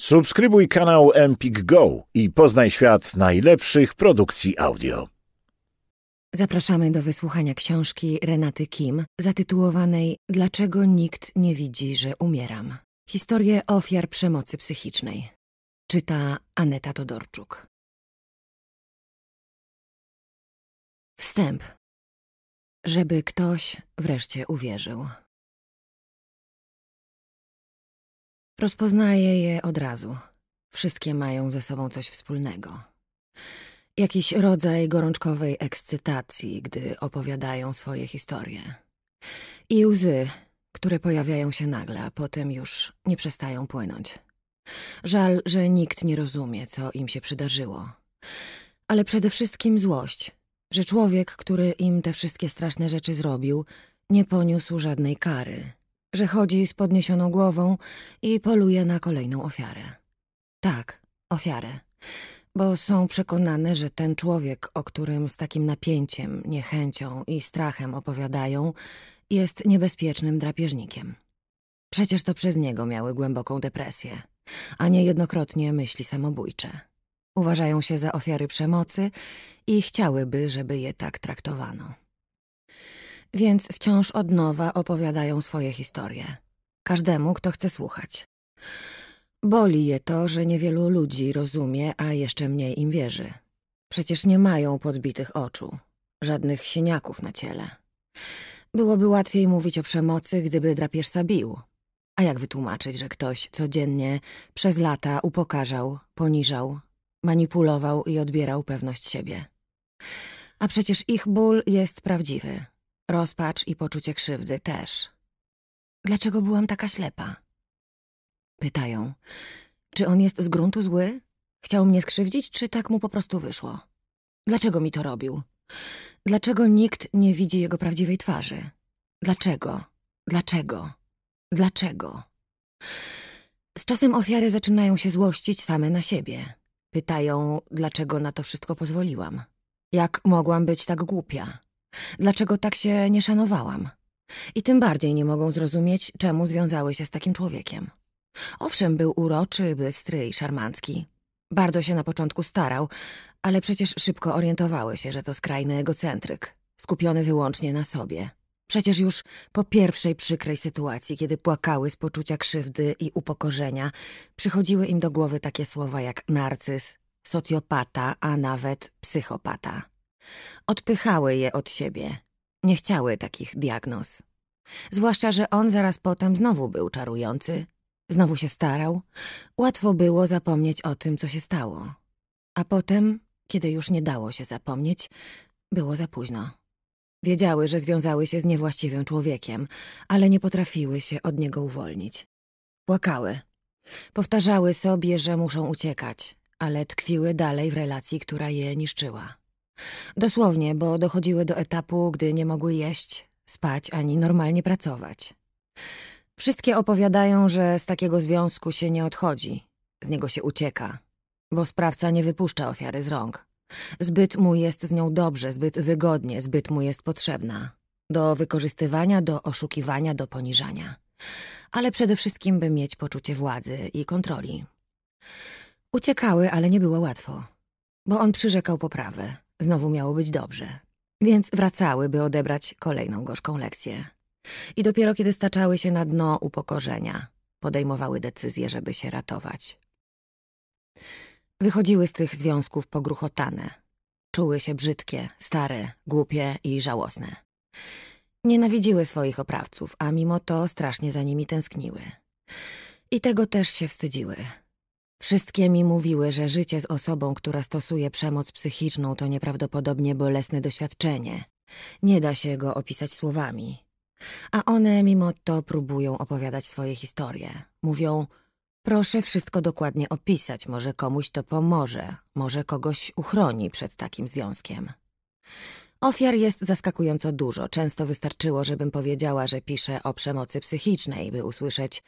Subskrybuj kanał Empik Go i poznaj świat najlepszych produkcji audio. Zapraszamy do wysłuchania książki Renaty Kim zatytułowanej Dlaczego nikt nie widzi, że umieram? Historię ofiar przemocy psychicznej. Czyta Aneta Todorczuk. Wstęp. Żeby ktoś wreszcie uwierzył. Rozpoznaję je od razu. Wszystkie mają ze sobą coś wspólnego. Jakiś rodzaj gorączkowej ekscytacji, gdy opowiadają swoje historie. I łzy, które pojawiają się nagle, a potem już nie przestają płynąć. Żal, że nikt nie rozumie, co im się przydarzyło. Ale przede wszystkim złość, że człowiek, który im te wszystkie straszne rzeczy zrobił, nie poniósł żadnej kary, że chodzi z podniesioną głową i poluje na kolejną ofiarę. Tak, ofiarę, bo są przekonane, że ten człowiek, o którym z takim napięciem, niechęcią i strachem opowiadają, jest niebezpiecznym drapieżnikiem. Przecież to przez niego miały głęboką depresję, a niejednokrotnie myśli samobójcze. Uważają się za ofiary przemocy i chciałyby, żeby je tak traktowano więc wciąż od nowa opowiadają swoje historie. Każdemu, kto chce słuchać. Boli je to, że niewielu ludzi rozumie, a jeszcze mniej im wierzy. Przecież nie mają podbitych oczu, żadnych sieniaków na ciele. Byłoby łatwiej mówić o przemocy, gdyby drapieżca bił. A jak wytłumaczyć, że ktoś codziennie przez lata upokarzał, poniżał, manipulował i odbierał pewność siebie? A przecież ich ból jest prawdziwy, Rozpacz i poczucie krzywdy też. Dlaczego byłam taka ślepa? Pytają, czy on jest z gruntu zły? Chciał mnie skrzywdzić, czy tak mu po prostu wyszło? Dlaczego mi to robił? Dlaczego nikt nie widzi jego prawdziwej twarzy? Dlaczego? Dlaczego? Dlaczego? Z czasem ofiary zaczynają się złościć same na siebie. Pytają, dlaczego na to wszystko pozwoliłam. Jak mogłam być tak głupia? dlaczego tak się nie szanowałam. I tym bardziej nie mogą zrozumieć, czemu związały się z takim człowiekiem. Owszem, był uroczy, bystry i szarmancki. Bardzo się na początku starał, ale przecież szybko orientowały się, że to skrajny egocentryk, skupiony wyłącznie na sobie. Przecież już po pierwszej przykrej sytuacji, kiedy płakały z poczucia krzywdy i upokorzenia, przychodziły im do głowy takie słowa jak narcyz, socjopata, a nawet psychopata. Odpychały je od siebie. Nie chciały takich diagnoz. Zwłaszcza, że on zaraz potem znowu był czarujący, znowu się starał. Łatwo było zapomnieć o tym, co się stało. A potem, kiedy już nie dało się zapomnieć, było za późno. Wiedziały, że związały się z niewłaściwym człowiekiem, ale nie potrafiły się od niego uwolnić. Płakały. Powtarzały sobie, że muszą uciekać, ale tkwiły dalej w relacji, która je niszczyła. Dosłownie, bo dochodziły do etapu, gdy nie mogły jeść, spać ani normalnie pracować. Wszystkie opowiadają, że z takiego związku się nie odchodzi, z niego się ucieka, bo sprawca nie wypuszcza ofiary z rąk. Zbyt mu jest z nią dobrze, zbyt wygodnie, zbyt mu jest potrzebna. Do wykorzystywania, do oszukiwania, do poniżania. Ale przede wszystkim, by mieć poczucie władzy i kontroli. Uciekały, ale nie było łatwo, bo on przyrzekał poprawę. Znowu miało być dobrze. Więc wracały, by odebrać kolejną gorzką lekcję. I dopiero kiedy staczały się na dno upokorzenia, podejmowały decyzję, żeby się ratować. Wychodziły z tych związków pogruchotane. Czuły się brzydkie, stare, głupie i żałosne. Nienawidziły swoich oprawców, a mimo to strasznie za nimi tęskniły. I tego też się wstydziły. Wszystkie mi mówiły, że życie z osobą, która stosuje przemoc psychiczną, to nieprawdopodobnie bolesne doświadczenie. Nie da się go opisać słowami. A one mimo to próbują opowiadać swoje historie. Mówią, proszę wszystko dokładnie opisać, może komuś to pomoże, może kogoś uchroni przed takim związkiem. Ofiar jest zaskakująco dużo. Często wystarczyło, żebym powiedziała, że piszę o przemocy psychicznej, by usłyszeć,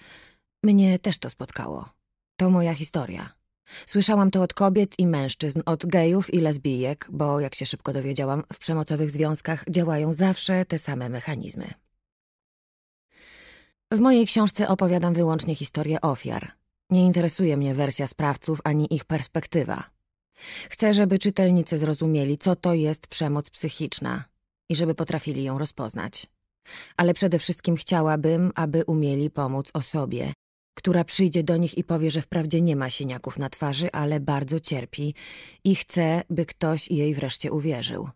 mnie też to spotkało. To moja historia. Słyszałam to od kobiet i mężczyzn, od gejów i lesbijek, bo jak się szybko dowiedziałam, w przemocowych związkach działają zawsze te same mechanizmy. W mojej książce opowiadam wyłącznie historię ofiar. Nie interesuje mnie wersja sprawców ani ich perspektywa. Chcę, żeby czytelnicy zrozumieli, co to jest przemoc psychiczna i żeby potrafili ją rozpoznać. Ale przede wszystkim chciałabym, aby umieli pomóc osobie, która przyjdzie do nich i powie, że wprawdzie nie ma siniaków na twarzy, ale bardzo cierpi i chce, by ktoś jej wreszcie uwierzył.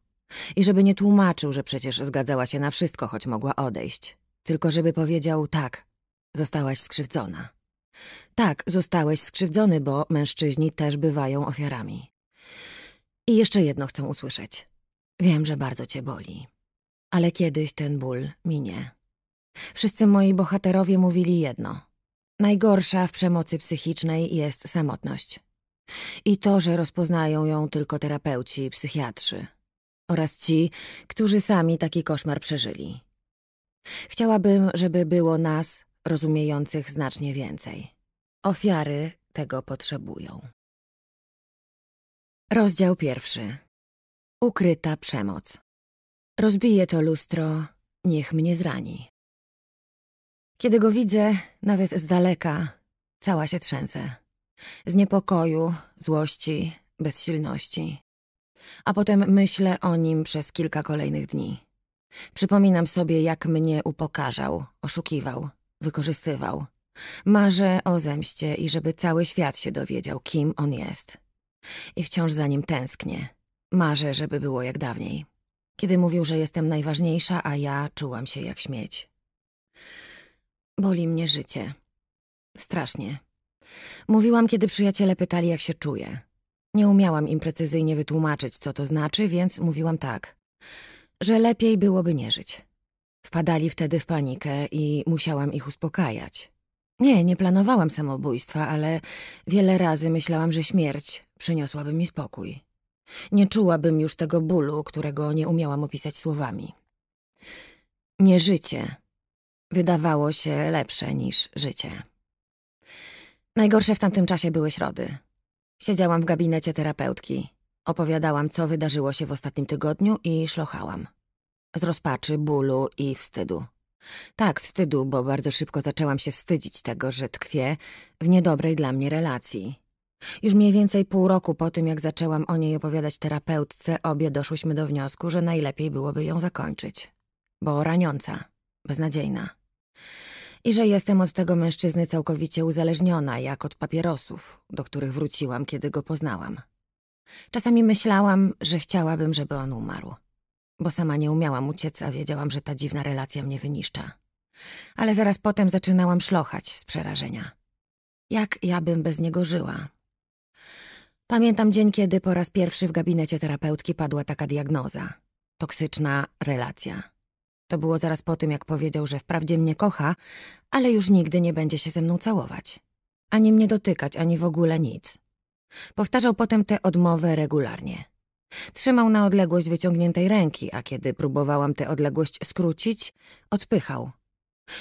I żeby nie tłumaczył, że przecież zgadzała się na wszystko, choć mogła odejść. Tylko żeby powiedział tak, zostałaś skrzywdzona. Tak, zostałeś skrzywdzony, bo mężczyźni też bywają ofiarami. I jeszcze jedno chcę usłyszeć. Wiem, że bardzo cię boli, ale kiedyś ten ból minie. Wszyscy moi bohaterowie mówili jedno – Najgorsza w przemocy psychicznej jest samotność. I to, że rozpoznają ją tylko terapeuci i psychiatrzy. Oraz ci, którzy sami taki koszmar przeżyli. Chciałabym, żeby było nas, rozumiejących znacznie więcej. Ofiary tego potrzebują. Rozdział pierwszy. Ukryta przemoc. Rozbije to lustro, niech mnie zrani. Kiedy go widzę, nawet z daleka, cała się trzęsę. Z niepokoju, złości, bezsilności. A potem myślę o nim przez kilka kolejnych dni. Przypominam sobie, jak mnie upokarzał, oszukiwał, wykorzystywał. Marzę o zemście i żeby cały świat się dowiedział, kim on jest. I wciąż za nim tęsknię. Marzę, żeby było jak dawniej. Kiedy mówił, że jestem najważniejsza, a ja czułam się jak śmieć. Boli mnie życie. Strasznie. Mówiłam, kiedy przyjaciele pytali, jak się czuję. Nie umiałam im precyzyjnie wytłumaczyć, co to znaczy, więc mówiłam tak, że lepiej byłoby nie żyć. Wpadali wtedy w panikę i musiałam ich uspokajać. Nie, nie planowałam samobójstwa, ale wiele razy myślałam, że śmierć przyniosłaby mi spokój. Nie czułabym już tego bólu, którego nie umiałam opisać słowami. Nie życie wydawało się lepsze niż życie. Najgorsze w tamtym czasie były środy. Siedziałam w gabinecie terapeutki. Opowiadałam, co wydarzyło się w ostatnim tygodniu i szlochałam. Z rozpaczy, bólu i wstydu. Tak, wstydu, bo bardzo szybko zaczęłam się wstydzić tego, że tkwię w niedobrej dla mnie relacji. Już mniej więcej pół roku po tym, jak zaczęłam o niej opowiadać terapeutce, obie doszłyśmy do wniosku, że najlepiej byłoby ją zakończyć. Bo raniąca, beznadziejna. I że jestem od tego mężczyzny całkowicie uzależniona, jak od papierosów, do których wróciłam, kiedy go poznałam. Czasami myślałam, że chciałabym, żeby on umarł. Bo sama nie umiałam uciec, a wiedziałam, że ta dziwna relacja mnie wyniszcza. Ale zaraz potem zaczynałam szlochać z przerażenia. Jak ja bym bez niego żyła? Pamiętam dzień, kiedy po raz pierwszy w gabinecie terapeutki padła taka diagnoza. Toksyczna relacja. To było zaraz po tym, jak powiedział, że wprawdzie mnie kocha, ale już nigdy nie będzie się ze mną całować. Ani mnie dotykać, ani w ogóle nic. Powtarzał potem tę odmowę regularnie. Trzymał na odległość wyciągniętej ręki, a kiedy próbowałam tę odległość skrócić, odpychał.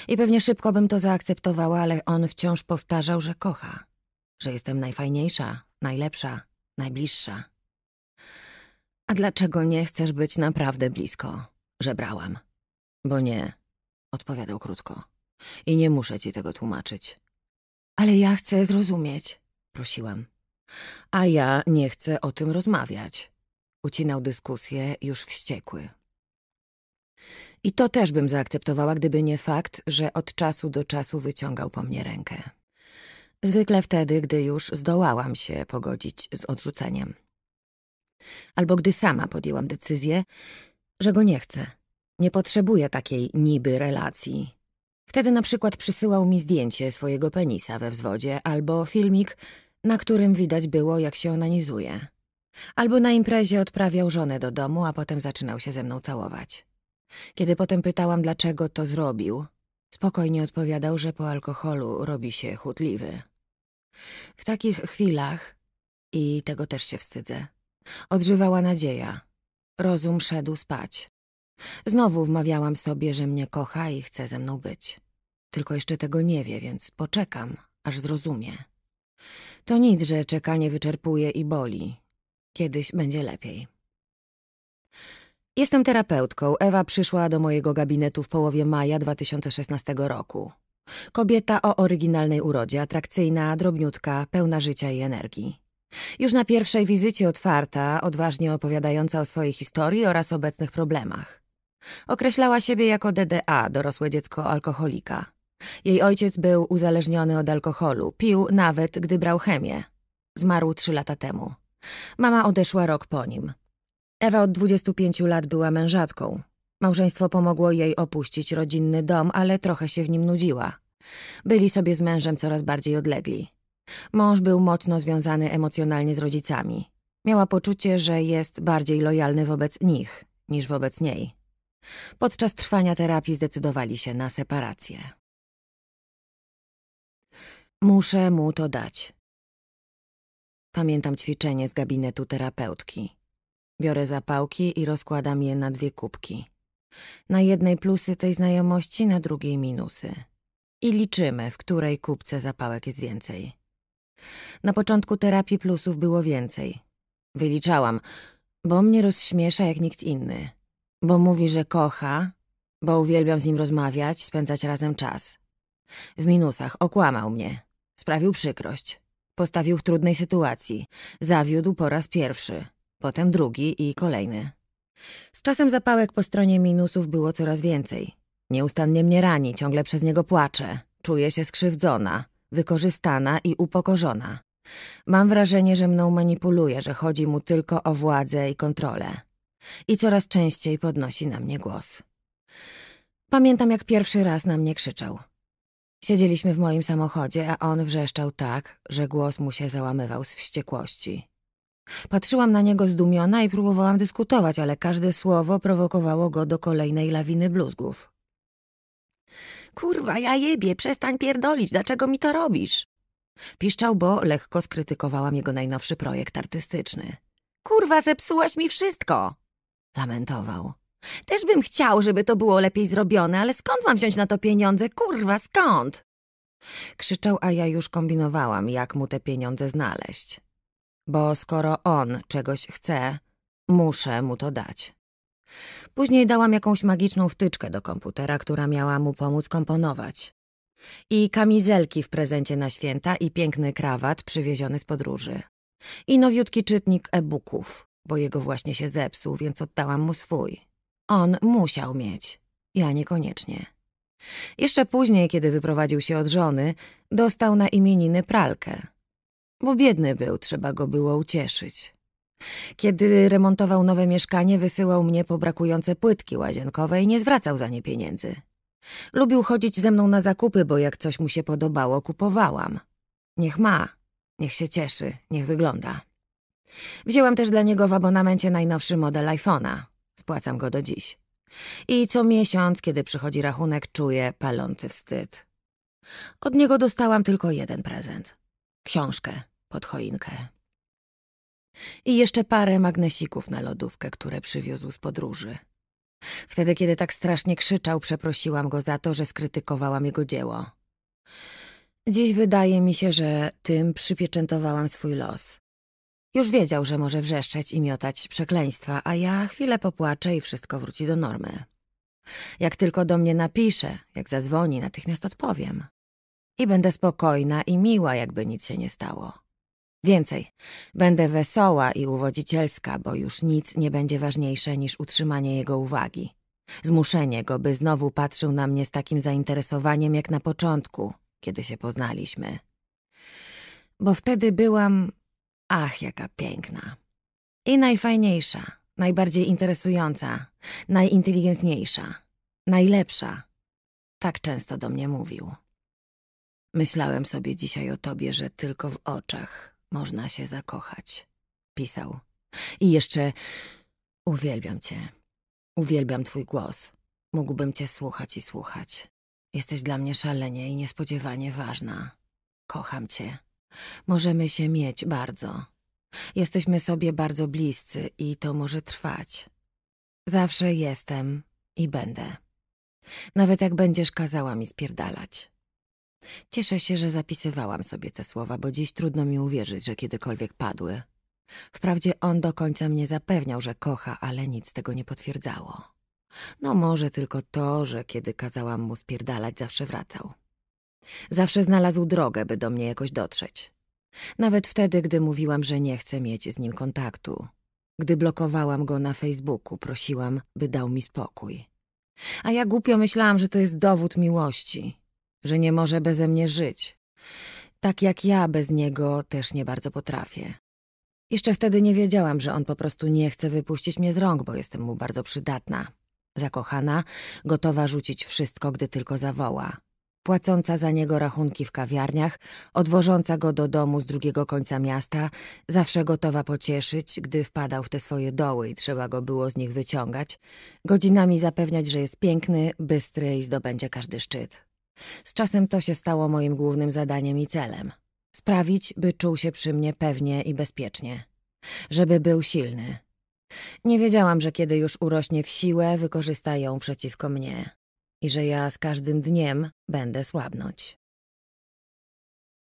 I pewnie szybko bym to zaakceptowała, ale on wciąż powtarzał, że kocha. Że jestem najfajniejsza, najlepsza, najbliższa. A dlaczego nie chcesz być naprawdę blisko? Żebrałam. Bo nie, odpowiadał krótko. I nie muszę ci tego tłumaczyć. Ale ja chcę zrozumieć, prosiłam. A ja nie chcę o tym rozmawiać. Ucinał dyskusję, już wściekły. I to też bym zaakceptowała, gdyby nie fakt, że od czasu do czasu wyciągał po mnie rękę. Zwykle wtedy, gdy już zdołałam się pogodzić z odrzuceniem. Albo gdy sama podjęłam decyzję, że go nie chcę. Nie potrzebuję takiej niby relacji. Wtedy na przykład przysyłał mi zdjęcie swojego penisa we wzwodzie albo filmik, na którym widać było, jak się onanizuje. Albo na imprezie odprawiał żonę do domu, a potem zaczynał się ze mną całować. Kiedy potem pytałam, dlaczego to zrobił, spokojnie odpowiadał, że po alkoholu robi się chutliwy. W takich chwilach, i tego też się wstydzę, odżywała nadzieja. Rozum szedł spać. Znowu wmawiałam sobie, że mnie kocha i chce ze mną być. Tylko jeszcze tego nie wie, więc poczekam, aż zrozumie. To nic, że czekanie wyczerpuje i boli. Kiedyś będzie lepiej. Jestem terapeutką. Ewa przyszła do mojego gabinetu w połowie maja 2016 roku. Kobieta o oryginalnej urodzie, atrakcyjna, drobniutka, pełna życia i energii. Już na pierwszej wizycie otwarta, odważnie opowiadająca o swojej historii oraz obecnych problemach. Określała siebie jako DDA, dorosłe dziecko alkoholika. Jej ojciec był uzależniony od alkoholu, pił nawet, gdy brał chemię. Zmarł trzy lata temu. Mama odeszła rok po nim. Ewa od 25 lat była mężatką. Małżeństwo pomogło jej opuścić rodzinny dom, ale trochę się w nim nudziła. Byli sobie z mężem coraz bardziej odlegli. Mąż był mocno związany emocjonalnie z rodzicami. Miała poczucie, że jest bardziej lojalny wobec nich niż wobec niej. Podczas trwania terapii zdecydowali się na separację. Muszę mu to dać. Pamiętam ćwiczenie z gabinetu terapeutki. Biorę zapałki i rozkładam je na dwie kubki. Na jednej plusy tej znajomości, na drugiej minusy. I liczymy, w której kubce zapałek jest więcej. Na początku terapii plusów było więcej. Wyliczałam, bo mnie rozśmiesza jak nikt inny. Bo mówi, że kocha, bo uwielbiam z nim rozmawiać, spędzać razem czas. W minusach okłamał mnie, sprawił przykrość, postawił w trudnej sytuacji, zawiódł po raz pierwszy, potem drugi i kolejny. Z czasem zapałek po stronie minusów było coraz więcej. Nieustannie mnie rani, ciągle przez niego płaczę, czuję się skrzywdzona, wykorzystana i upokorzona. Mam wrażenie, że mną manipuluje, że chodzi mu tylko o władzę i kontrolę i coraz częściej podnosi na mnie głos. Pamiętam, jak pierwszy raz na mnie krzyczał. Siedzieliśmy w moim samochodzie, a on wrzeszczał tak, że głos mu się załamywał z wściekłości. Patrzyłam na niego zdumiona i próbowałam dyskutować, ale każde słowo prowokowało go do kolejnej lawiny bluzgów. Kurwa, ja jebie, przestań pierdolić, dlaczego mi to robisz? Piszczał, bo lekko skrytykowałam jego najnowszy projekt artystyczny. Kurwa, zepsułaś mi wszystko! Lamentował. Też bym chciał, żeby to było lepiej zrobione, ale skąd mam wziąć na to pieniądze? Kurwa, skąd? Krzyczał, a ja już kombinowałam, jak mu te pieniądze znaleźć. Bo skoro on czegoś chce, muszę mu to dać. Później dałam jakąś magiczną wtyczkę do komputera, która miała mu pomóc komponować. I kamizelki w prezencie na święta i piękny krawat przywieziony z podróży. I nowiutki czytnik e-booków bo jego właśnie się zepsuł, więc oddałam mu swój. On musiał mieć, ja niekoniecznie. Jeszcze później, kiedy wyprowadził się od żony, dostał na imieniny pralkę. Bo biedny był, trzeba go było ucieszyć. Kiedy remontował nowe mieszkanie, wysyłał mnie po brakujące płytki łazienkowe i nie zwracał za nie pieniędzy. Lubił chodzić ze mną na zakupy, bo jak coś mu się podobało, kupowałam. Niech ma, niech się cieszy, niech wygląda. Wzięłam też dla niego w abonamencie najnowszy model iPhone'a. Spłacam go do dziś. I co miesiąc, kiedy przychodzi rachunek, czuję palący wstyd. Od niego dostałam tylko jeden prezent. Książkę pod choinkę. I jeszcze parę magnesików na lodówkę, które przywiózł z podróży. Wtedy, kiedy tak strasznie krzyczał, przeprosiłam go za to, że skrytykowałam jego dzieło. Dziś wydaje mi się, że tym przypieczętowałam swój los. Już wiedział, że może wrzeszczeć i miotać przekleństwa, a ja chwilę popłaczę i wszystko wróci do normy. Jak tylko do mnie napisze, jak zadzwoni, natychmiast odpowiem. I będę spokojna i miła, jakby nic się nie stało. Więcej, będę wesoła i uwodzicielska, bo już nic nie będzie ważniejsze niż utrzymanie jego uwagi. Zmuszenie go, by znowu patrzył na mnie z takim zainteresowaniem jak na początku, kiedy się poznaliśmy. Bo wtedy byłam Ach, jaka piękna. I najfajniejsza, najbardziej interesująca, najinteligentniejsza, najlepsza. Tak często do mnie mówił. Myślałem sobie dzisiaj o tobie, że tylko w oczach można się zakochać. Pisał. I jeszcze uwielbiam cię. Uwielbiam twój głos. Mógłbym cię słuchać i słuchać. Jesteś dla mnie szalenie i niespodziewanie ważna. Kocham cię. Możemy się mieć bardzo. Jesteśmy sobie bardzo bliscy i to może trwać. Zawsze jestem i będę. Nawet jak będziesz kazała mi spierdalać. Cieszę się, że zapisywałam sobie te słowa, bo dziś trudno mi uwierzyć, że kiedykolwiek padły. Wprawdzie on do końca mnie zapewniał, że kocha, ale nic tego nie potwierdzało. No może tylko to, że kiedy kazałam mu spierdalać, zawsze wracał. Zawsze znalazł drogę, by do mnie jakoś dotrzeć. Nawet wtedy, gdy mówiłam, że nie chcę mieć z nim kontaktu. Gdy blokowałam go na Facebooku, prosiłam, by dał mi spokój. A ja głupio myślałam, że to jest dowód miłości, że nie może beze mnie żyć. Tak jak ja bez niego też nie bardzo potrafię. Jeszcze wtedy nie wiedziałam, że on po prostu nie chce wypuścić mnie z rąk, bo jestem mu bardzo przydatna. Zakochana, gotowa rzucić wszystko, gdy tylko zawoła płacąca za niego rachunki w kawiarniach, odwożąca go do domu z drugiego końca miasta, zawsze gotowa pocieszyć, gdy wpadał w te swoje doły i trzeba go było z nich wyciągać, godzinami zapewniać, że jest piękny, bystry i zdobędzie każdy szczyt. Z czasem to się stało moim głównym zadaniem i celem. Sprawić, by czuł się przy mnie pewnie i bezpiecznie. Żeby był silny. Nie wiedziałam, że kiedy już urośnie w siłę, wykorzysta ją przeciwko mnie i że ja z każdym dniem będę słabnąć.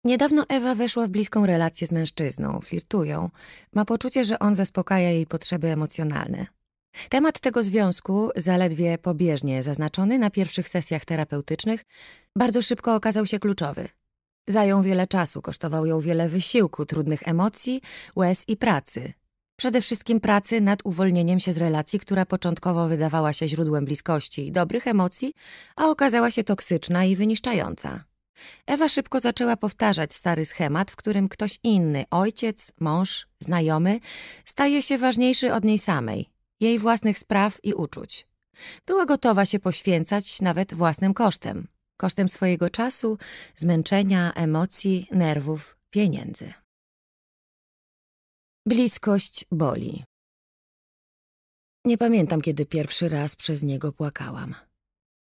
Niedawno Ewa weszła w bliską relację z mężczyzną, flirtują. Ma poczucie, że on zaspokaja jej potrzeby emocjonalne. Temat tego związku, zaledwie pobieżnie zaznaczony na pierwszych sesjach terapeutycznych, bardzo szybko okazał się kluczowy. Zajął wiele czasu, kosztował ją wiele wysiłku, trudnych emocji, łez i pracy, Przede wszystkim pracy nad uwolnieniem się z relacji, która początkowo wydawała się źródłem bliskości i dobrych emocji, a okazała się toksyczna i wyniszczająca. Ewa szybko zaczęła powtarzać stary schemat, w którym ktoś inny, ojciec, mąż, znajomy, staje się ważniejszy od niej samej, jej własnych spraw i uczuć. Była gotowa się poświęcać nawet własnym kosztem kosztem swojego czasu, zmęczenia, emocji, nerwów, pieniędzy. Bliskość boli. Nie pamiętam, kiedy pierwszy raz przez niego płakałam.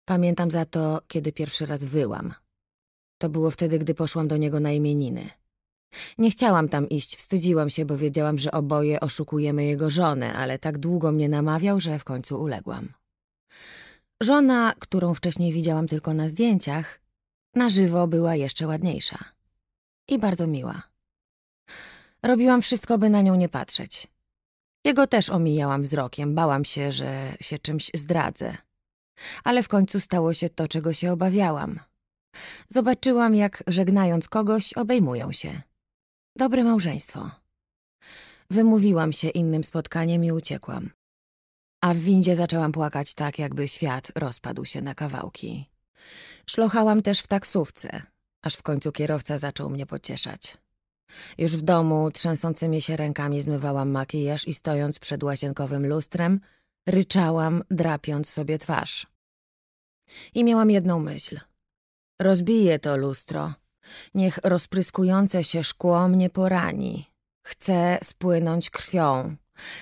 Pamiętam za to, kiedy pierwszy raz wyłam. To było wtedy, gdy poszłam do niego na imieniny. Nie chciałam tam iść, wstydziłam się, bo wiedziałam, że oboje oszukujemy jego żonę, ale tak długo mnie namawiał, że w końcu uległam. Żona, którą wcześniej widziałam tylko na zdjęciach, na żywo była jeszcze ładniejsza. I bardzo miła. Robiłam wszystko, by na nią nie patrzeć. Jego też omijałam wzrokiem, bałam się, że się czymś zdradzę. Ale w końcu stało się to, czego się obawiałam. Zobaczyłam, jak żegnając kogoś, obejmują się. Dobre małżeństwo. Wymówiłam się innym spotkaniem i uciekłam. A w windzie zaczęłam płakać tak, jakby świat rozpadł się na kawałki. Szlochałam też w taksówce, aż w końcu kierowca zaczął mnie pocieszać. Już w domu trzęsącymi się rękami zmywałam makijaż i stojąc przed łazienkowym lustrem, ryczałam, drapiąc sobie twarz. I miałam jedną myśl. Rozbiję to lustro. Niech rozpryskujące się szkło mnie porani. Chcę spłynąć krwią.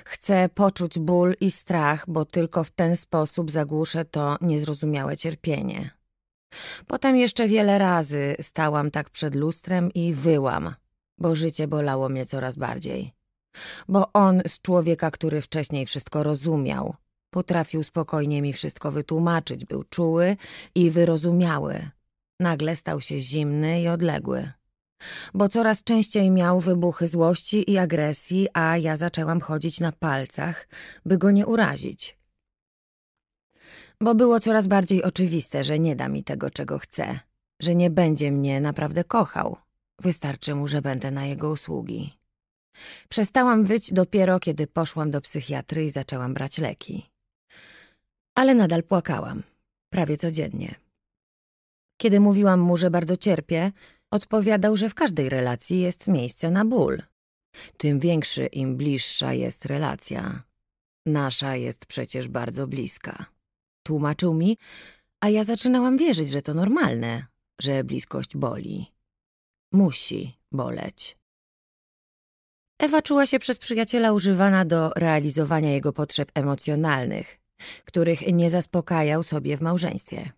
Chcę poczuć ból i strach, bo tylko w ten sposób zagłuszę to niezrozumiałe cierpienie. Potem jeszcze wiele razy stałam tak przed lustrem i wyłam, bo życie bolało mnie coraz bardziej. Bo on z człowieka, który wcześniej wszystko rozumiał, potrafił spokojnie mi wszystko wytłumaczyć, był czuły i wyrozumiały. Nagle stał się zimny i odległy. Bo coraz częściej miał wybuchy złości i agresji, a ja zaczęłam chodzić na palcach, by go nie urazić. Bo było coraz bardziej oczywiste, że nie da mi tego, czego chce, że nie będzie mnie naprawdę kochał. Wystarczy mu, że będę na jego usługi. Przestałam wyć dopiero, kiedy poszłam do psychiatry i zaczęłam brać leki. Ale nadal płakałam, prawie codziennie. Kiedy mówiłam mu, że bardzo cierpię, odpowiadał, że w każdej relacji jest miejsce na ból. Tym większy, im bliższa jest relacja. Nasza jest przecież bardzo bliska. Tłumaczył mi, a ja zaczynałam wierzyć, że to normalne, że bliskość boli. Musi boleć. Ewa czuła się przez przyjaciela używana do realizowania jego potrzeb emocjonalnych, których nie zaspokajał sobie w małżeństwie.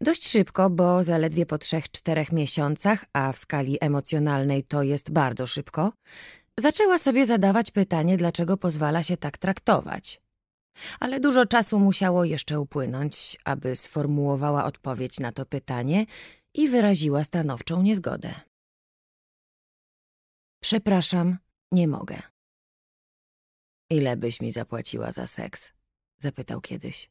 Dość szybko, bo zaledwie po trzech, czterech miesiącach, a w skali emocjonalnej to jest bardzo szybko, zaczęła sobie zadawać pytanie, dlaczego pozwala się tak traktować. Ale dużo czasu musiało jeszcze upłynąć, aby sformułowała odpowiedź na to pytanie i wyraziła stanowczą niezgodę. Przepraszam, nie mogę. Ile byś mi zapłaciła za seks? Zapytał kiedyś.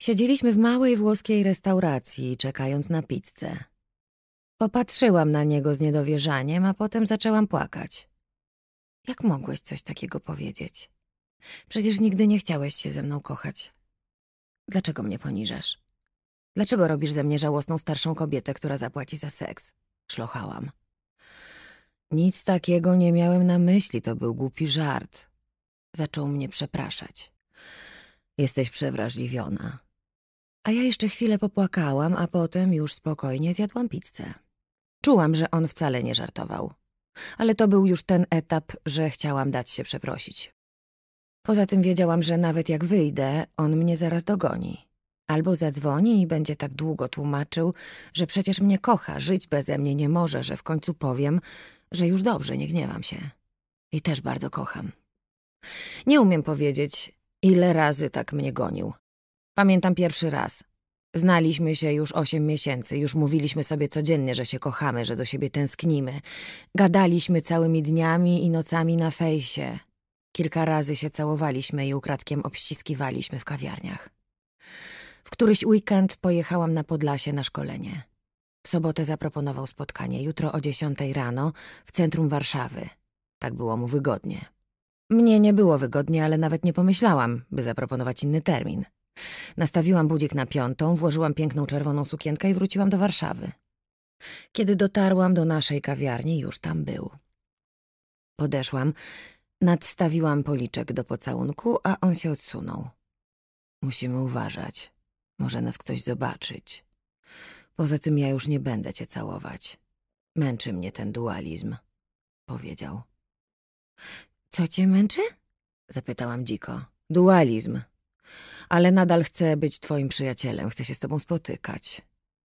Siedzieliśmy w małej włoskiej restauracji, czekając na pizzę. Popatrzyłam na niego z niedowierzaniem, a potem zaczęłam płakać. Jak mogłeś coś takiego powiedzieć? Przecież nigdy nie chciałeś się ze mną kochać. Dlaczego mnie poniżasz? Dlaczego robisz ze mnie żałosną starszą kobietę, która zapłaci za seks? Szlochałam. Nic takiego nie miałem na myśli, to był głupi żart. Zaczął mnie przepraszać. Jesteś przewrażliwiona. A ja jeszcze chwilę popłakałam, a potem już spokojnie zjadłam pizzę. Czułam, że on wcale nie żartował. Ale to był już ten etap, że chciałam dać się przeprosić. Poza tym wiedziałam, że nawet jak wyjdę, on mnie zaraz dogoni. Albo zadzwoni i będzie tak długo tłumaczył, że przecież mnie kocha, żyć beze mnie nie może, że w końcu powiem, że już dobrze, nie gniewam się. I też bardzo kocham. Nie umiem powiedzieć, ile razy tak mnie gonił. Pamiętam pierwszy raz. Znaliśmy się już osiem miesięcy, już mówiliśmy sobie codziennie, że się kochamy, że do siebie tęsknimy. Gadaliśmy całymi dniami i nocami na fejsie. Kilka razy się całowaliśmy i ukradkiem obściskiwaliśmy w kawiarniach. W któryś weekend pojechałam na Podlasie na szkolenie. W sobotę zaproponował spotkanie, jutro o dziesiątej rano w centrum Warszawy. Tak było mu wygodnie. Mnie nie było wygodnie, ale nawet nie pomyślałam, by zaproponować inny termin. Nastawiłam budzik na piątą, włożyłam piękną czerwoną sukienkę i wróciłam do Warszawy. Kiedy dotarłam do naszej kawiarni, już tam był. Podeszłam, nadstawiłam policzek do pocałunku, a on się odsunął. Musimy uważać, może nas ktoś zobaczyć. Poza tym ja już nie będę cię całować. Męczy mnie ten dualizm, powiedział. Co cię męczy? Zapytałam dziko. Dualizm. Ale nadal chcę być twoim przyjacielem, chcę się z tobą spotykać.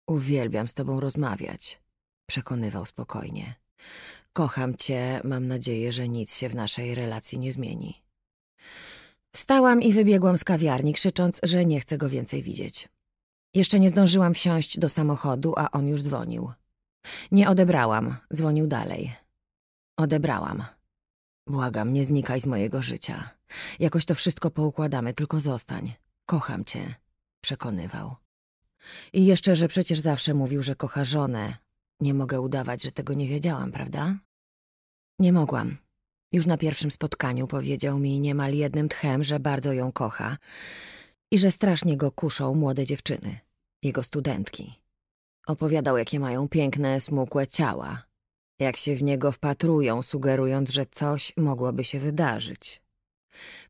Uwielbiam z tobą rozmawiać, przekonywał spokojnie. Kocham cię, mam nadzieję, że nic się w naszej relacji nie zmieni. Wstałam i wybiegłam z kawiarni, krzycząc, że nie chcę go więcej widzieć. Jeszcze nie zdążyłam wsiąść do samochodu, a on już dzwonił. Nie odebrałam, dzwonił dalej. Odebrałam. Błagam, nie znikaj z mojego życia. Jakoś to wszystko poukładamy, tylko zostań. Kocham cię, przekonywał. I jeszcze, że przecież zawsze mówił, że kocha żonę. Nie mogę udawać, że tego nie wiedziałam, prawda? Nie mogłam. Już na pierwszym spotkaniu powiedział mi niemal jednym tchem, że bardzo ją kocha i że strasznie go kuszą młode dziewczyny, jego studentki. Opowiadał, jakie mają piękne, smukłe ciała, jak się w niego wpatrują, sugerując, że coś mogłoby się wydarzyć.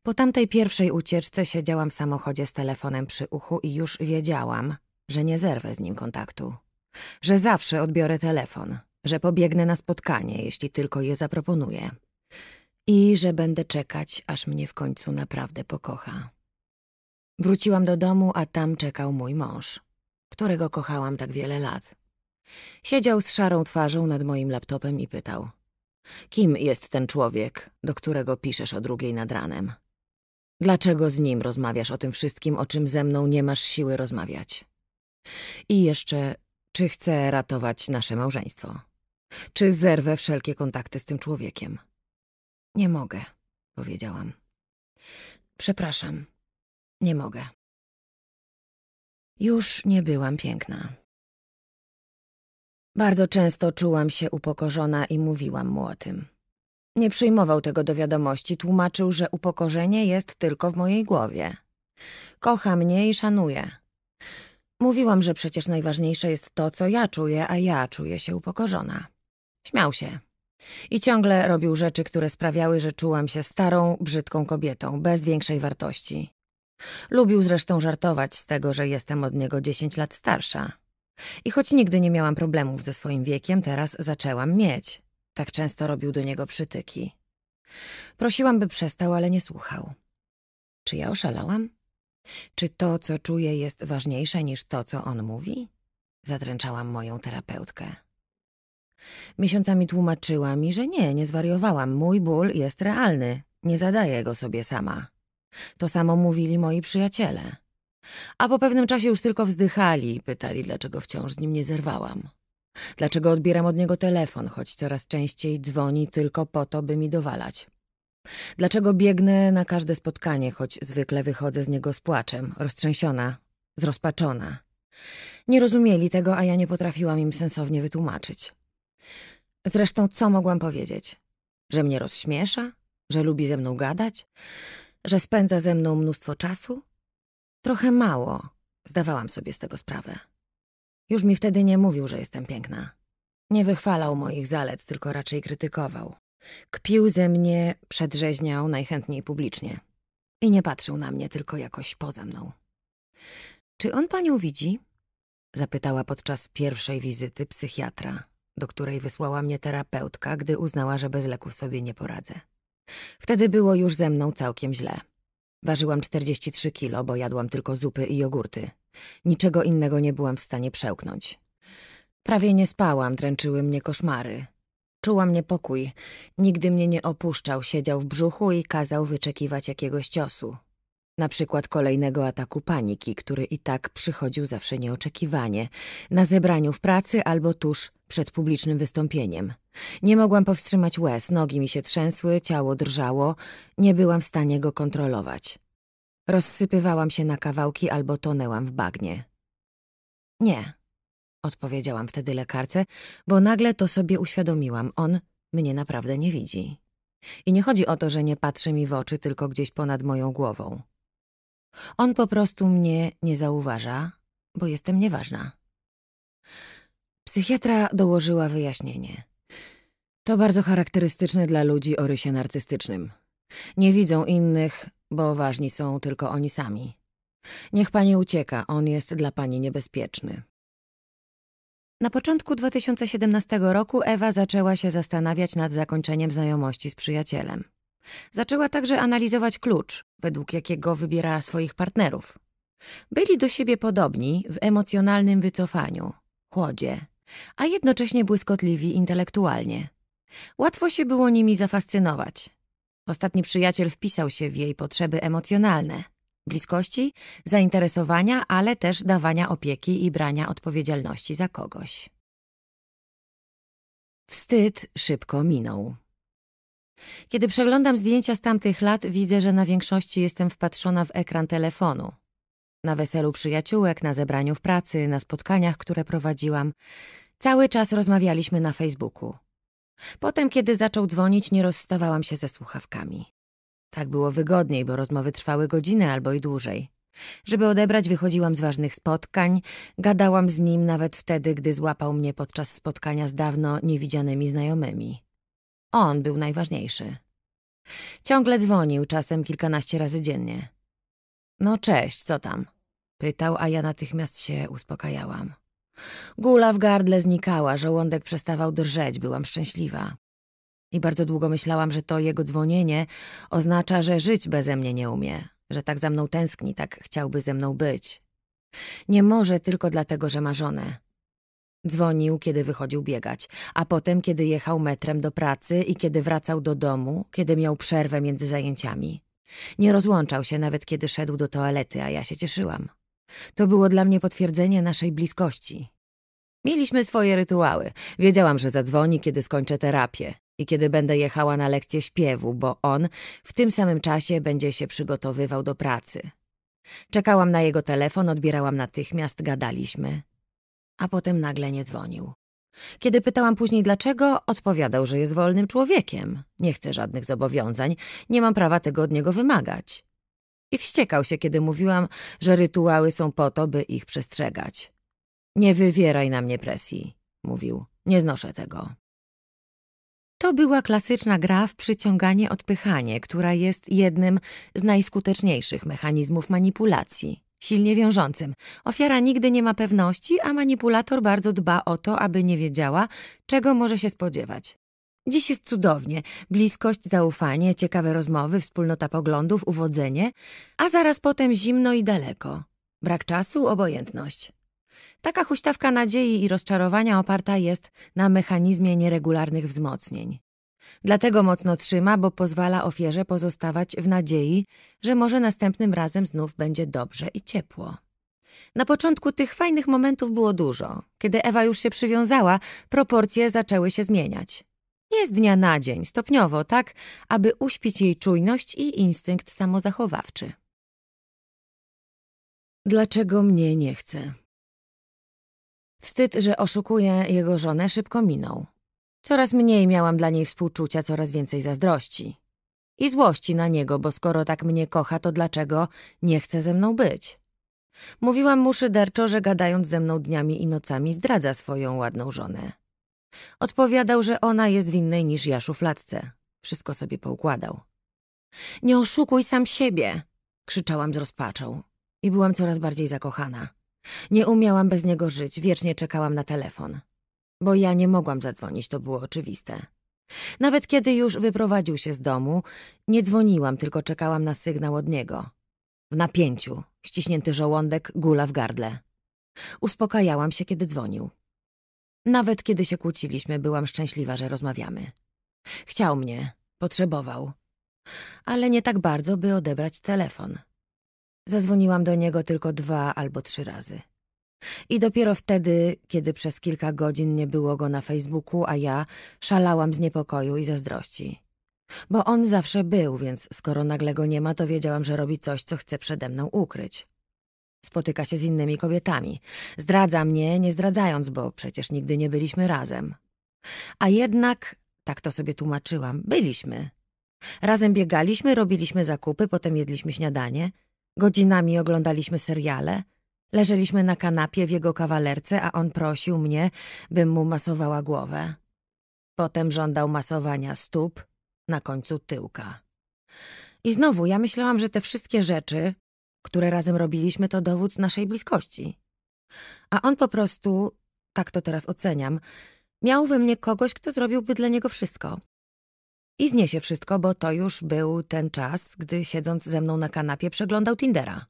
Po tamtej pierwszej ucieczce siedziałam w samochodzie z telefonem przy uchu i już wiedziałam, że nie zerwę z nim kontaktu. Że zawsze odbiorę telefon, że pobiegnę na spotkanie, jeśli tylko je zaproponuje i że będę czekać, aż mnie w końcu naprawdę pokocha. Wróciłam do domu, a tam czekał mój mąż, którego kochałam tak wiele lat. Siedział z szarą twarzą nad moim laptopem i pytał. Kim jest ten człowiek, do którego piszesz o drugiej nad ranem? Dlaczego z nim rozmawiasz o tym wszystkim, o czym ze mną nie masz siły rozmawiać? I jeszcze, czy chcę ratować nasze małżeństwo? Czy zerwę wszelkie kontakty z tym człowiekiem? Nie mogę, powiedziałam. Przepraszam, nie mogę. Już nie byłam piękna. Bardzo często czułam się upokorzona i mówiłam mu o tym. Nie przyjmował tego do wiadomości, tłumaczył, że upokorzenie jest tylko w mojej głowie. Kocha mnie i szanuje. Mówiłam, że przecież najważniejsze jest to, co ja czuję, a ja czuję się upokorzona. Śmiał się. I ciągle robił rzeczy, które sprawiały, że czułam się starą, brzydką kobietą, bez większej wartości. Lubił zresztą żartować z tego, że jestem od niego dziesięć lat starsza. I choć nigdy nie miałam problemów ze swoim wiekiem, teraz zaczęłam mieć. Tak często robił do niego przytyki. Prosiłam, by przestał, ale nie słuchał. Czy ja oszalałam? Czy to, co czuję, jest ważniejsze niż to, co on mówi? Zadręczałam moją terapeutkę. Miesiącami tłumaczyła mi, że nie, nie zwariowałam, mój ból jest realny, nie zadaję go sobie sama. To samo mówili moi przyjaciele. A po pewnym czasie już tylko wzdychali i pytali, dlaczego wciąż z nim nie zerwałam. Dlaczego odbieram od niego telefon, choć coraz częściej dzwoni tylko po to, by mi dowalać. Dlaczego biegnę na każde spotkanie, choć zwykle wychodzę z niego z płaczem, roztrzęsiona, zrozpaczona. Nie rozumieli tego, a ja nie potrafiłam im sensownie wytłumaczyć. Zresztą co mogłam powiedzieć? Że mnie rozśmiesza? Że lubi ze mną gadać? Że spędza ze mną mnóstwo czasu? Trochę mało, zdawałam sobie z tego sprawę. Już mi wtedy nie mówił, że jestem piękna. Nie wychwalał moich zalet, tylko raczej krytykował. Kpił ze mnie, przedrzeźniał najchętniej publicznie. I nie patrzył na mnie, tylko jakoś poza mną. Czy on panią widzi? Zapytała podczas pierwszej wizyty psychiatra, do której wysłała mnie terapeutka, gdy uznała, że bez leków sobie nie poradzę. Wtedy było już ze mną całkiem źle. Ważyłam 43 kilo, bo jadłam tylko zupy i jogurty. Niczego innego nie byłam w stanie przełknąć. Prawie nie spałam, dręczyły mnie koszmary. Czułam niepokój. Nigdy mnie nie opuszczał, siedział w brzuchu i kazał wyczekiwać jakiegoś ciosu. Na przykład kolejnego ataku paniki, który i tak przychodził zawsze nieoczekiwanie, na zebraniu w pracy albo tuż przed publicznym wystąpieniem. Nie mogłam powstrzymać łez, nogi mi się trzęsły, ciało drżało, nie byłam w stanie go kontrolować. Rozsypywałam się na kawałki albo tonęłam w bagnie. Nie, odpowiedziałam wtedy lekarce, bo nagle to sobie uświadomiłam, on mnie naprawdę nie widzi. I nie chodzi o to, że nie patrzy mi w oczy, tylko gdzieś ponad moją głową. On po prostu mnie nie zauważa, bo jestem nieważna. Psychiatra dołożyła wyjaśnienie. To bardzo charakterystyczne dla ludzi o rysie narcystycznym. Nie widzą innych, bo ważni są tylko oni sami. Niech pani ucieka, on jest dla pani niebezpieczny. Na początku 2017 roku Ewa zaczęła się zastanawiać nad zakończeniem znajomości z przyjacielem. Zaczęła także analizować klucz, według jakiego wybiera swoich partnerów. Byli do siebie podobni w emocjonalnym wycofaniu, chłodzie, a jednocześnie błyskotliwi intelektualnie. Łatwo się było nimi zafascynować. Ostatni przyjaciel wpisał się w jej potrzeby emocjonalne, bliskości, zainteresowania, ale też dawania opieki i brania odpowiedzialności za kogoś. Wstyd szybko minął. Kiedy przeglądam zdjęcia z tamtych lat, widzę, że na większości jestem wpatrzona w ekran telefonu. Na weselu przyjaciółek, na zebraniu w pracy, na spotkaniach, które prowadziłam. Cały czas rozmawialiśmy na Facebooku. Potem, kiedy zaczął dzwonić, nie rozstawałam się ze słuchawkami. Tak było wygodniej, bo rozmowy trwały godzinę albo i dłużej. Żeby odebrać, wychodziłam z ważnych spotkań, gadałam z nim nawet wtedy, gdy złapał mnie podczas spotkania z dawno niewidzianymi znajomymi. On był najważniejszy. Ciągle dzwonił, czasem kilkanaście razy dziennie. No cześć, co tam? Pytał, a ja natychmiast się uspokajałam. Gula w gardle znikała, żołądek przestawał drżeć, byłam szczęśliwa. I bardzo długo myślałam, że to jego dzwonienie oznacza, że żyć beze mnie nie umie, że tak za mną tęskni, tak chciałby ze mną być. Nie może tylko dlatego, że ma żonę. Dzwonił, kiedy wychodził biegać, a potem, kiedy jechał metrem do pracy i kiedy wracał do domu, kiedy miał przerwę między zajęciami. Nie rozłączał się nawet, kiedy szedł do toalety, a ja się cieszyłam. To było dla mnie potwierdzenie naszej bliskości. Mieliśmy swoje rytuały. Wiedziałam, że zadzwoni, kiedy skończę terapię i kiedy będę jechała na lekcję śpiewu, bo on w tym samym czasie będzie się przygotowywał do pracy. Czekałam na jego telefon, odbierałam natychmiast, gadaliśmy a potem nagle nie dzwonił. Kiedy pytałam później dlaczego, odpowiadał, że jest wolnym człowiekiem. Nie chce żadnych zobowiązań, nie mam prawa tego od niego wymagać. I wściekał się, kiedy mówiłam, że rytuały są po to, by ich przestrzegać. Nie wywieraj na mnie presji, mówił. Nie znoszę tego. To była klasyczna gra w przyciąganie-odpychanie, która jest jednym z najskuteczniejszych mechanizmów manipulacji silnie wiążącym. Ofiara nigdy nie ma pewności, a manipulator bardzo dba o to, aby nie wiedziała, czego może się spodziewać. Dziś jest cudownie. Bliskość, zaufanie, ciekawe rozmowy, wspólnota poglądów, uwodzenie, a zaraz potem zimno i daleko. Brak czasu, obojętność. Taka huśtawka nadziei i rozczarowania oparta jest na mechanizmie nieregularnych wzmocnień. Dlatego mocno trzyma, bo pozwala ofierze pozostawać w nadziei, że może następnym razem znów będzie dobrze i ciepło. Na początku tych fajnych momentów było dużo. Kiedy Ewa już się przywiązała, proporcje zaczęły się zmieniać. Nie z dnia na dzień, stopniowo, tak, aby uśpić jej czujność i instynkt samozachowawczy. Dlaczego mnie nie chce? Wstyd, że oszukuje jego żonę, szybko minął. Coraz mniej miałam dla niej współczucia, coraz więcej zazdrości. I złości na niego, bo skoro tak mnie kocha, to dlaczego nie chce ze mną być? Mówiłam mu szyderczo, że gadając ze mną dniami i nocami zdradza swoją ładną żonę. Odpowiadał, że ona jest winnej niż ja szufladce. Wszystko sobie poukładał. Nie oszukuj sam siebie! krzyczałam z rozpaczą. I byłam coraz bardziej zakochana. Nie umiałam bez niego żyć, wiecznie czekałam na telefon. Bo ja nie mogłam zadzwonić, to było oczywiste. Nawet kiedy już wyprowadził się z domu, nie dzwoniłam, tylko czekałam na sygnał od niego. W napięciu, ściśnięty żołądek, gula w gardle. Uspokajałam się, kiedy dzwonił. Nawet kiedy się kłóciliśmy, byłam szczęśliwa, że rozmawiamy. Chciał mnie, potrzebował. Ale nie tak bardzo, by odebrać telefon. Zadzwoniłam do niego tylko dwa albo trzy razy. I dopiero wtedy, kiedy przez kilka godzin nie było go na Facebooku, a ja szalałam z niepokoju i zazdrości. Bo on zawsze był, więc skoro nagle go nie ma, to wiedziałam, że robi coś, co chce przede mną ukryć. Spotyka się z innymi kobietami. Zdradza mnie, nie zdradzając, bo przecież nigdy nie byliśmy razem. A jednak, tak to sobie tłumaczyłam, byliśmy. Razem biegaliśmy, robiliśmy zakupy, potem jedliśmy śniadanie. Godzinami oglądaliśmy seriale – Leżeliśmy na kanapie w jego kawalerce, a on prosił mnie, bym mu masowała głowę. Potem żądał masowania stóp, na końcu tyłka. I znowu, ja myślałam, że te wszystkie rzeczy, które razem robiliśmy, to dowód naszej bliskości. A on po prostu, tak to teraz oceniam, miał we mnie kogoś, kto zrobiłby dla niego wszystko. I zniesie wszystko, bo to już był ten czas, gdy siedząc ze mną na kanapie przeglądał Tindera.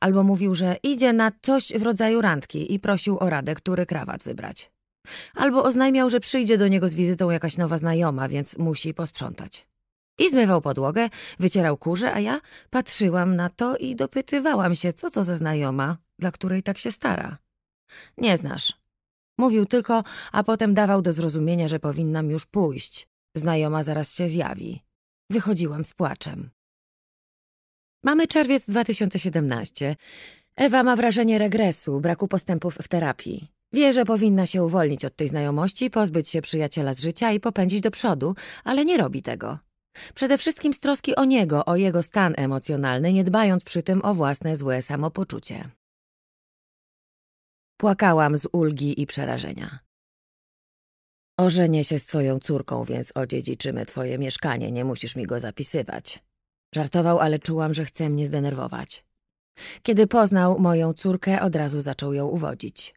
Albo mówił, że idzie na coś w rodzaju randki i prosił o radę, który krawat wybrać. Albo oznajmiał, że przyjdzie do niego z wizytą jakaś nowa znajoma, więc musi posprzątać. I zmywał podłogę, wycierał kurze, a ja patrzyłam na to i dopytywałam się, co to za znajoma, dla której tak się stara. Nie znasz. Mówił tylko, a potem dawał do zrozumienia, że powinnam już pójść. Znajoma zaraz się zjawi. Wychodziłam z płaczem. Mamy czerwiec 2017. Ewa ma wrażenie regresu, braku postępów w terapii. Wie, że powinna się uwolnić od tej znajomości, pozbyć się przyjaciela z życia i popędzić do przodu, ale nie robi tego. Przede wszystkim z troski o niego, o jego stan emocjonalny, nie dbając przy tym o własne złe samopoczucie. Płakałam z ulgi i przerażenia. Ożenię się z twoją córką, więc odziedziczymy twoje mieszkanie, nie musisz mi go zapisywać. Żartował, ale czułam, że chce mnie zdenerwować. Kiedy poznał moją córkę, od razu zaczął ją uwodzić.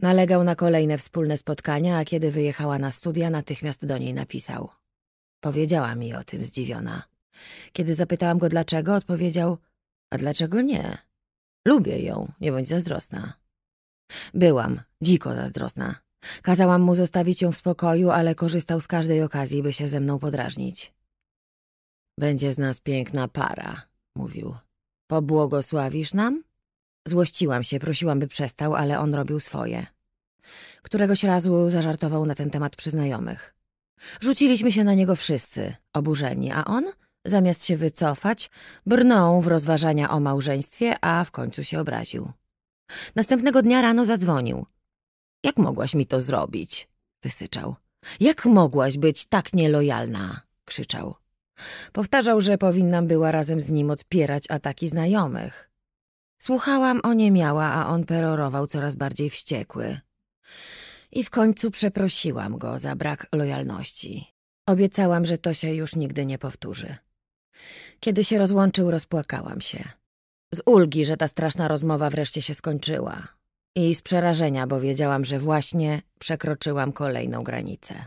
Nalegał na kolejne wspólne spotkania, a kiedy wyjechała na studia, natychmiast do niej napisał. Powiedziała mi o tym zdziwiona. Kiedy zapytałam go dlaczego, odpowiedział, a dlaczego nie? Lubię ją, nie bądź zazdrosna. Byłam dziko zazdrosna. Kazałam mu zostawić ją w spokoju, ale korzystał z każdej okazji, by się ze mną podrażnić. Będzie z nas piękna para, mówił. Pobłogosławisz nam? Złościłam się, prosiłam, by przestał, ale on robił swoje. Któregoś razu zażartował na ten temat przy znajomych. Rzuciliśmy się na niego wszyscy, oburzeni, a on, zamiast się wycofać, brnął w rozważania o małżeństwie, a w końcu się obraził. Następnego dnia rano zadzwonił. Jak mogłaś mi to zrobić? wysyczał. Jak mogłaś być tak nielojalna? krzyczał. Powtarzał, że powinnam była razem z nim odpierać ataki znajomych. Słuchałam o nie miała, a on perorował coraz bardziej wściekły. I w końcu przeprosiłam go za brak lojalności. Obiecałam, że to się już nigdy nie powtórzy. Kiedy się rozłączył, rozpłakałam się. Z ulgi, że ta straszna rozmowa wreszcie się skończyła. I z przerażenia, bo wiedziałam, że właśnie przekroczyłam kolejną granicę.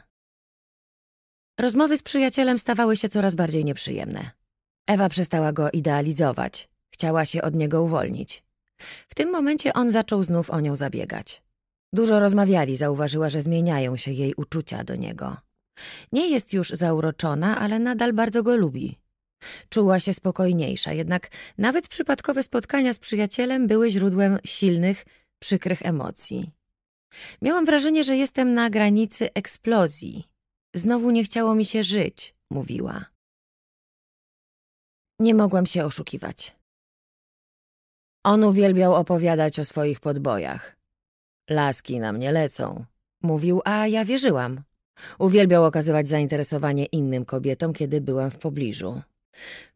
Rozmowy z przyjacielem stawały się coraz bardziej nieprzyjemne. Ewa przestała go idealizować. Chciała się od niego uwolnić. W tym momencie on zaczął znów o nią zabiegać. Dużo rozmawiali, zauważyła, że zmieniają się jej uczucia do niego. Nie jest już zauroczona, ale nadal bardzo go lubi. Czuła się spokojniejsza, jednak nawet przypadkowe spotkania z przyjacielem były źródłem silnych, przykrych emocji. Miałam wrażenie, że jestem na granicy eksplozji, Znowu nie chciało mi się żyć, mówiła. Nie mogłam się oszukiwać. On uwielbiał opowiadać o swoich podbojach. Laski na mnie lecą, mówił, a ja wierzyłam. Uwielbiał okazywać zainteresowanie innym kobietom, kiedy byłam w pobliżu.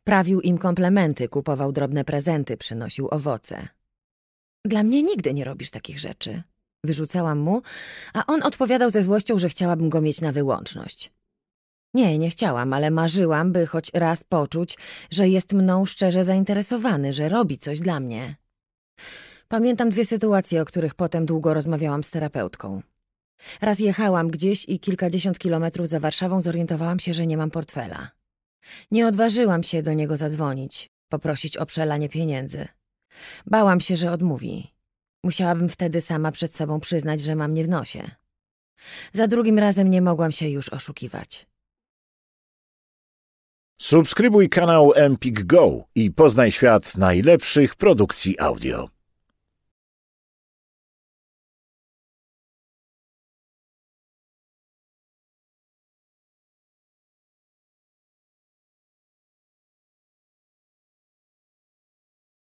Prawił im komplementy, kupował drobne prezenty, przynosił owoce. Dla mnie nigdy nie robisz takich rzeczy. Wyrzucałam mu, a on odpowiadał ze złością, że chciałabym go mieć na wyłączność. Nie, nie chciałam, ale marzyłam, by choć raz poczuć, że jest mną szczerze zainteresowany, że robi coś dla mnie. Pamiętam dwie sytuacje, o których potem długo rozmawiałam z terapeutką. Raz jechałam gdzieś i kilkadziesiąt kilometrów za Warszawą zorientowałam się, że nie mam portfela. Nie odważyłam się do niego zadzwonić, poprosić o przelanie pieniędzy. Bałam się, że odmówi. Musiałabym wtedy sama przed sobą przyznać, że mam nie w nosie. Za drugim razem nie mogłam się już oszukiwać. Subskrybuj kanał Empik Go i poznaj świat najlepszych produkcji audio.